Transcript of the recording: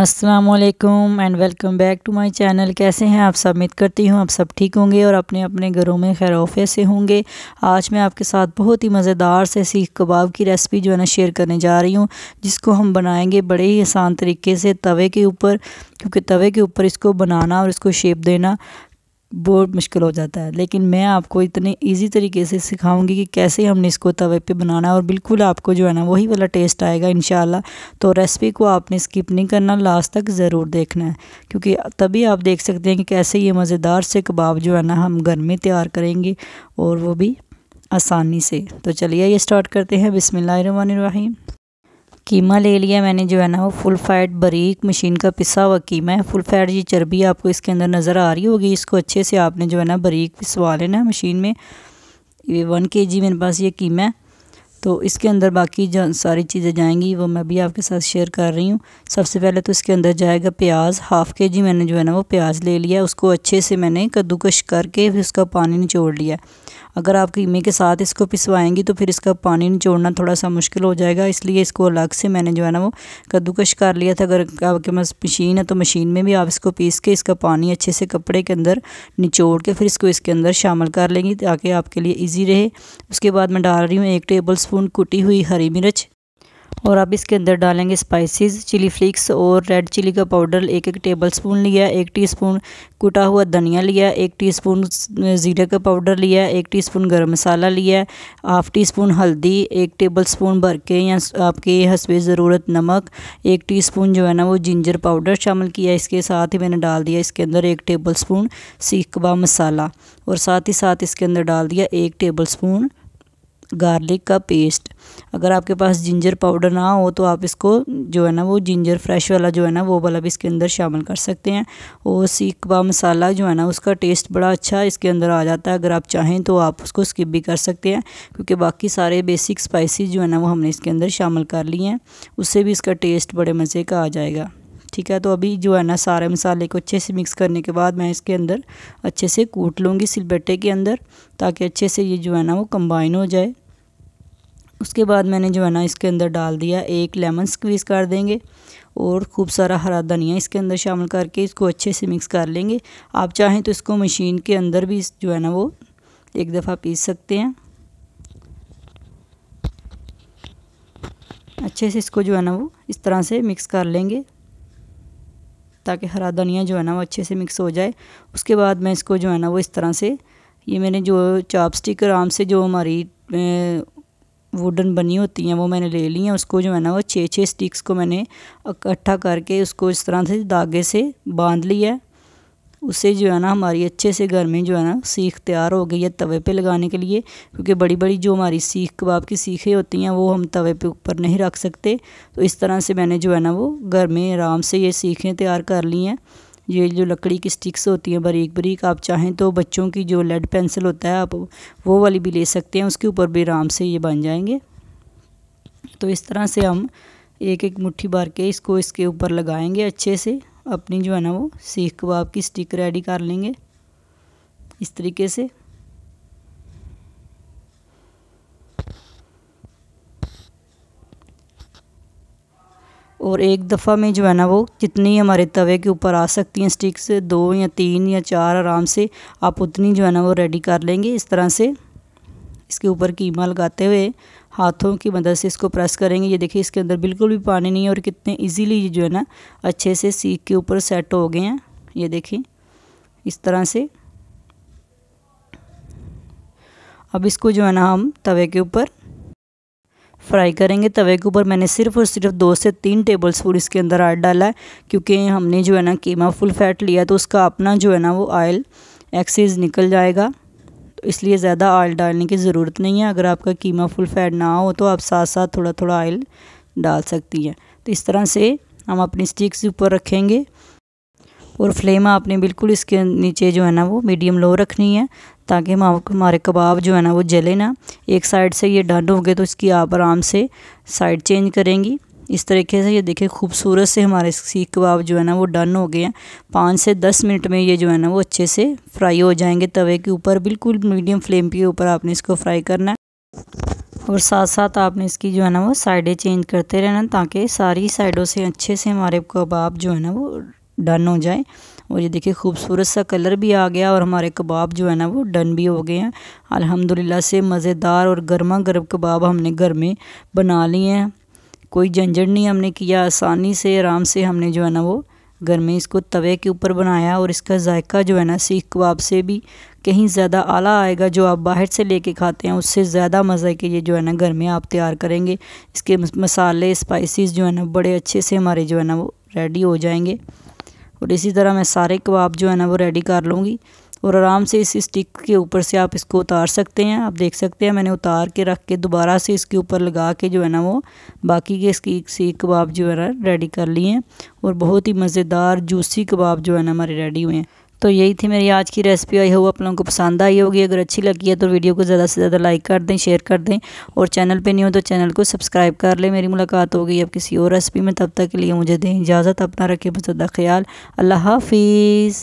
Aslam and welcome back to my channel कैसे हैं आप सब उम्मीद करती हूँ आप सब ठीक होंगे और अपने अपने घरों में खैरोफे से होंगे आज मैं आपके साथ बहुत ही मज़ेदार से सीख कबाब की रेसिपी जो है ना शेयर करने जा रही हूँ जिसको हम बनाएंगे बड़े ही आसान तरीके से तवे के ऊपर क्योंकि तवे के ऊपर इसको बनाना और इसको शेप देना बहुत मुश्किल हो जाता है लेकिन मैं आपको इतने इजी तरीके से सिखाऊंगी कि कैसे हमने इसको तवे पे बनाना है और बिल्कुल आपको जो है ना वही वाला टेस्ट आएगा इन तो रेसिपी को आपने स्किप नहीं करना लास्ट तक ज़रूर देखना है क्योंकि तभी आप देख सकते हैं कि कैसे ये मज़ेदार से कबाब जो है ना हम घर में तैयार करेंगे और वो भी आसानी से तो चलिए ये स्टार्ट करते हैं बिसमीम कीमा ले लिया मैंने जो है ना वो फुल फैट बारीक मशीन का पिसा हुआ कीमा है फुल फैट ये चर्बी आपको इसके अंदर नज़र आ रही होगी इसको अच्छे से आपने जो है ना बारीक पिसवा लेना मशीन में ये वन के जी मेरे पास ये कीमा है तो इसके अंदर बाकी सारी चीज़ें जाएंगी वो मैं भी आपके साथ शेयर कर रही हूँ सबसे पहले तो इसके अंदर जाएगा प्याज हाफ़ के जी मैंने जो है ना वो प्याज ले लिया उसको अच्छे से मैंने कद्दूकश करके फिर उसका पानी निचोड़ लिया अगर आप कीमे के साथ इसको पिसवाएंगी तो फिर इसका पानी निचोड़ना थोड़ा सा मुश्किल हो जाएगा इसलिए इसको अलग से मैंने जो है ना वो कद्दूकश कर लिया था अगर आपके पास मशीन है तो मशीन में भी आप इसको पीस के इसका पानी अच्छे से कपड़े के अंदर निचोड़ के फिर इसको इसके अंदर शामिल कर लेंगी ताकि आपके लिए ईजी रहे उसके बाद मैं डाल रही हूँ एक टेबल स्पून कुटी हुई हरी मिर्च और अब इसके अंदर डालेंगे स्पाइसेस चिली फ्लिक्स और रेड चिली का पाउडर एक एक टेबल स्पून लिया एक टीस्पून कुटा हुआ धनिया लिया एक टीस्पून ज़ीरे का पाउडर लिया एक टीस्पून गरम मसाला लिया हाफ़ टी स्पून हल्दी एक टेबल स्पून भर के या आपके हंसवे ज़रूरत नमक एक टीस्पून जो है ना वो जिंजर पाउडर शामिल किया इसके साथ ही मैंने डाल दिया इसके अंदर एक टेबल स्पून सीख कबाब मसाला और साथ ही साथ इसके अंदर डाल दिया एक टेबल स्पून गार्लिक का पेस्ट अगर आपके पास जिंजर पाउडर ना हो तो आप इसको जो है ना वो जिंजर फ्रेश वाला जो है ना वो वाला भी इसके अंदर शामिल कर सकते हैं और सीकवा मसाला जो है ना उसका टेस्ट बड़ा अच्छा इसके अंदर आ जाता है अगर आप चाहें तो आप उसको स्किप भी कर सकते हैं क्योंकि बाकी सारे बेसिक स्पाइसिस जो है ना वो हमने इसके अंदर शामिल कर लिए हैं उससे भी इसका टेस्ट बड़े मज़े का आ जाएगा ठीक है तो अभी जो है ना सारे मसाले को अच्छे से मिक्स करने के बाद मैं इसके अंदर अच्छे से कूट लूँगी सिलबट्टे के अंदर ताकि अच्छे से ये जो है ना वो कंबाइन हो जाए उसके बाद मैंने जो है ना इसके अंदर डाल दिया एक लेमन स्क्वीज़ कर देंगे और खूब सारा हरा धनिया इसके अंदर शामिल करके इसको अच्छे से मिक्स कर लेंगे आप चाहें तो इसको मशीन के अंदर भी जो है ना वो एक दफ़ा पीस सकते हैं अच्छे से इसको जो है ना वो इस तरह से मिक्स कर लेंगे ताकि हरा धनिया जो है ना वो अच्छे से मिक्स हो जाए उसके बाद मैं इसको जो है ना वो इस तरह से ये मैंने जो चॉपस्टिक आराम से जो हमारी वुडन बनी होती हैं वो मैंने ले ली हैं उसको जो है ना वो छः छः स्टिक्स को मैंने इकट्ठा करके उसको इस तरह से धागे से बांध लिया है उससे जो है ना हमारी अच्छे से घर में जो है ना सीख तैयार हो गई है तवे पे लगाने के लिए क्योंकि बड़ी बड़ी जो हमारी सीख कबाब की सीखें होती हैं वो हम तवे पे ऊपर नहीं रख सकते तो इस तरह से मैंने जो है ना वो घर में आराम से ये सीखें तैयार कर ली हैं ये जो लकड़ी की स्टिक्स होती हैं बारीक बारीक आप चाहें तो बच्चों की जो लेड पेंसिल होता है आप वो वाली भी ले सकते हैं उसके ऊपर भी आराम से ये बन जाएंगे तो इस तरह से हम एक एक मुट्ठी भर के इसको इसके ऊपर लगाएंगे अच्छे से अपनी जो है ना वो सीख कबाब की स्टिक रेडी कर लेंगे इस तरीके से और एक दफ़ा में जो है ना वो जितनी हमारे तवे के ऊपर आ सकती हैं स्टिक्स दो या तीन या चार आराम से आप उतनी जो है ना वो रेडी कर लेंगे इस तरह से इसके ऊपर कीमा लगाते हुए हाथों की मदद से इसको प्रेस करेंगे ये देखिए इसके अंदर बिल्कुल भी पानी नहीं है और कितने ईजीली ये जो है ना अच्छे से सीख के ऊपर सेट हो गए हैं ये देखिए इस तरह से अब इसको जो है ना हम तवे के ऊपर फ्राई करेंगे तवे के ऊपर मैंने सिर्फ और सिर्फ दो से तीन टेबल स्पून इसके अंदर ऑयल डाला है क्योंकि हमने जो है ना कीमा फुल फैट लिया तो उसका अपना जो है ना वो ऑयल एक्सेस निकल जाएगा तो इसलिए ज़्यादा ऑयल डालने की ज़रूरत नहीं है अगर आपका कीमा फुल फैट ना हो तो आप साथ साथ थोड़ा थोड़ा ऑयल डाल सकती हैं तो इस तरह से हम अपनी स्टिक्स ऊपर रखेंगे और फ्लेम आपने बिल्कुल इसके नीचे जो है ना वो मीडियम लो रखनी है ताकि हम हमारे कबाब जो है ना वो जले ना एक साइड से ये डन हो गए तो इसकी आप आराम से साइड चेंज करेंगी इस तरीके से ये देखिए खूबसूरत से हमारे सीख कबाब जो है ना वो डन हो गए हैं पाँच से दस मिनट में ये जो है ना वो अच्छे से फ्राई हो जाएंगे तवे के ऊपर बिल्कुल मीडियम फ्लेम के ऊपर आपने इसको फ्राई करना है और साथ साथ आपने इसकी जो है ना वो साइडें चेंज करते रहना ताकि सारी साइडों से अच्छे से हमारे कबाब जो है ना वो डन हो जाए और ये देखिए खूबसूरत सा कलर भी आ गया और हमारे कबाब जो है ना वो डन भी हो गए हैं अल्हम्दुलिल्लाह से मज़ेदार और गर्मा गर्म कबाब हमने घर में बना लिए हैं कोई झंझट नहीं हमने किया आसानी से आराम से हमने जो है ना वो घर में इसको तवे के ऊपर बनाया और इसका जायका जो है ना सीख कबाब से भी कहीं ज़्यादा आला आएगा जो आप बाहर से लेके खाते हैं उससे ज़्यादा मज़े के ये जो है ना घर में आप तैयार करेंगे इसके मसाले स्पाइसेस जो है ना बड़े अच्छे से हमारे जो है ना वो रेडी हो जाएंगे और इसी तरह मैं सारे कबाब जो है ना वो रेडी कर लूँगी और आराम से इस स्टिक के ऊपर से आप इसको उतार सकते हैं आप देख सकते हैं मैंने उतार के रख के दोबारा से इसके ऊपर लगा के जो है ना वो बाकी के इसकी सी कबाब जो है ना रेडी कर लिए हैं और बहुत ही मज़ेदार जूसी कबाब जो है ना हमारे रेडी हुए हैं तो यही थी मेरी आज की रेसिपी आई हो आप लोगों को पसंद आई होगी अगर अच्छी लगी है तो वीडियो को ज़्यादा से ज़्यादा लाइक कर दें शेयर कर दें और चैनल पे नहीं हो तो चैनल को सब्सक्राइब कर लें मेरी मुलाकात होगी अब किसी और रेसिपी में तब तक के लिए मुझे दें इजाज़त अपना रखें बसदा ख्याल अल्लाह हाफिज़